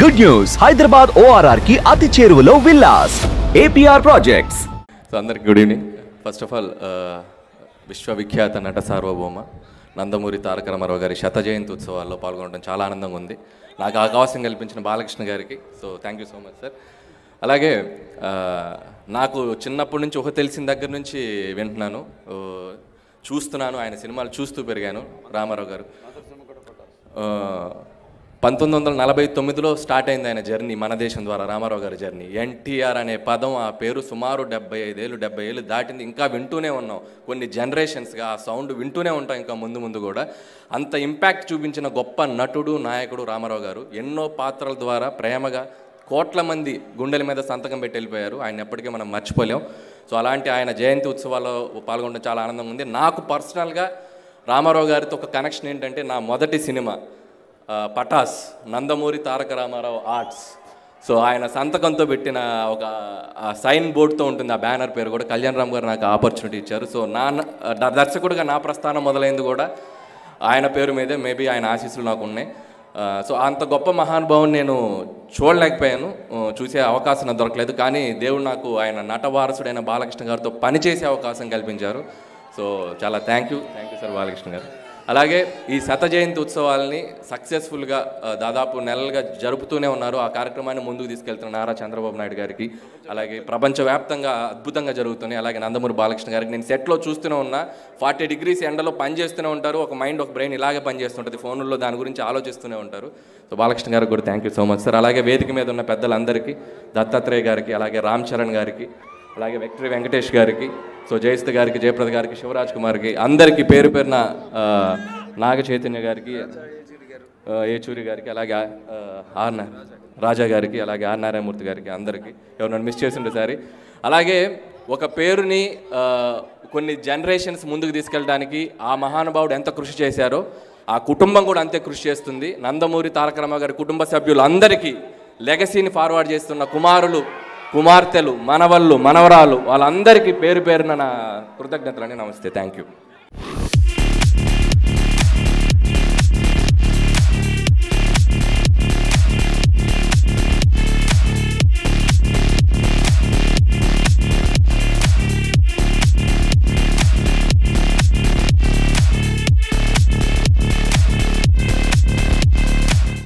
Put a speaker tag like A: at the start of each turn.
A: good news Hyderabad ORR కి అతి చేరువలో విల్లాస్ ఏపీఆర్ ప్రాజెక్ట్స్ సో అందరికి good evening first of all విశ్వవిఖ్యాత నట సార్వభౌమ నందమూరి తారక రామారావు గారి శత జయంతి ఉత్సవాల్లో పాల్గొనడం చాలా ఆనందంగా ఉంది నాకు అవకాశం కల్పించిన బాలకృష్ణ గారికి so thank you so much sir అలాగే uh, నాకు చిన్నప్పటి నుంచి ఒక తెలిసిన దగ్గర నుంచి వింటున్నాను uh, చూస్తున్నాను ఆయన సినిమాలు చూస్తూ పెరిగాను రామారావు గారు uh, పంతొమ్మిది వందల నలభై తొమ్మిదిలో స్టార్ట్ అయింది ఆయన జర్నీ మన దేశం ద్వారా రామారావు గారి జర్నీ ఎన్టీఆర్ అనే పదం ఆ పేరు సుమారు డెబ్బై ఐదేళ్ళు డెబ్బై ఏళ్ళు దాటింది ఇంకా వింటూనే ఉన్నాం కొన్ని జనరేషన్స్గా ఆ సౌండ్ వింటూనే ఉంటాం ఇంకా ముందు ముందు కూడా అంత ఇంపాక్ట్ చూపించిన గొప్ప నటుడు నాయకుడు రామారావు గారు ఎన్నో పాత్రల ద్వారా ప్రేమగా కోట్ల మంది గుండెల మీద సంతకం పెట్టి వెళ్ళిపోయారు ఆయన ఎప్పటికీ మనం మర్చిపోలేం సో అలాంటి ఆయన జయంతి ఉత్సవాల్లో పాల్గొనడం చాలా ఆనందంగా ఉంది నాకు పర్సనల్గా రామారావు గారితో ఒక కనెక్షన్ ఏంటంటే నా మొదటి cinema Pataas Nandamuri Taraka Rama Rao arts so ఆయన సంతకంతో పెట్టిన ఒక సైన్ బోర్డ్తో ఉంటుంది ఆ బ్యానర్ పేరు కూడా కళ్యాణ్ రామ్ గారు నాకు ఆపర్చునిటీ ఇచ్చారు సో నా దర్శకుడిగా నా ప్రస్థానం మొదలైంది కూడా ఆయన పేరు మీదే మేబీ ఆయన ఆశీస్సులు నాకు ఉన్నాయి సో అంత గొప్ప మహానుభావుని నేను చూడలేకపోయాను చూసే అవకాశం దొరకలేదు కానీ దేవుడు నాకు ఆయన నటవారసుడైన బాలకృష్ణ గారితో పనిచేసే అవకాశం కల్పించారు సో చాలా thank you thank you sir Balakrishna గారు అలాగే ఈ శత జయంతి ఉత్సవాలని సక్సెస్ఫుల్గా దాదాపు నెలలుగా జరుపుతూనే ఉన్నారు ఆ కార్యక్రమాన్ని ముందుకు తీసుకెళ్తున్న నారా చంద్రబాబు నాయుడు గారికి అలాగే ప్రపంచవ్యాప్తంగా అద్భుతంగా జరుగుతున్నాయి అలాగే నందమూరి బాలకృష్ణ గారికి నేను సెట్లో చూస్తూనే ఉన్నా ఫార్టీ డిగ్రీస్ ఎండలో పనిచేస్తూనే ఉంటారు ఒక మైండ్ ఒక బ్రెయిన్ ఇలాగే పనిచేస్తుంటుంది ఫోన్లో దాని గురించి ఆలోచిస్తూనే ఉంటారు సో బాలకృష్ణ గారికి కూడా thank you so much sir అలాగే వేదిక మీద ఉన్న పెద్దలందరికీ దత్తాత్రేయ గారికి అలాగే రామ్ చరణ్ గారికి అలాగే వెంకటరి వెంకటేష్ గారికి సో జయస్త గారికి జయప్రద గారికి శివరాజ్ కుమార్కి అందరికీ పేరు పేరున నాగ చైతన్య గారికి ఏచూరి గారికి అలాగే ఆర్ రాజా గారికి అలాగే ఆర్ నారాయణమూర్తి గారికి అందరికీ ఎవరైనా మిస్ చేసిండే సారి అలాగే ఒక పేరుని కొన్ని జనరేషన్స్ ముందుకు తీసుకెళ్ళడానికి ఆ మహానుభావుడు ఎంత కృషి చేశారో ఆ కుటుంబం కూడా అంతే కృషి చేస్తుంది నందమూరి తారక గారి కుటుంబ సభ్యులు అందరికీ లెగసీని ఫార్వర్డ్ చేస్తున్న కుమారులు కుమార్తెలు మనవళ్ళు మనవరాలు వాళ్ళందరికీ పేరు పేరున నా కృతజ్ఞతలని నమస్తే థ్యాంక్ యూ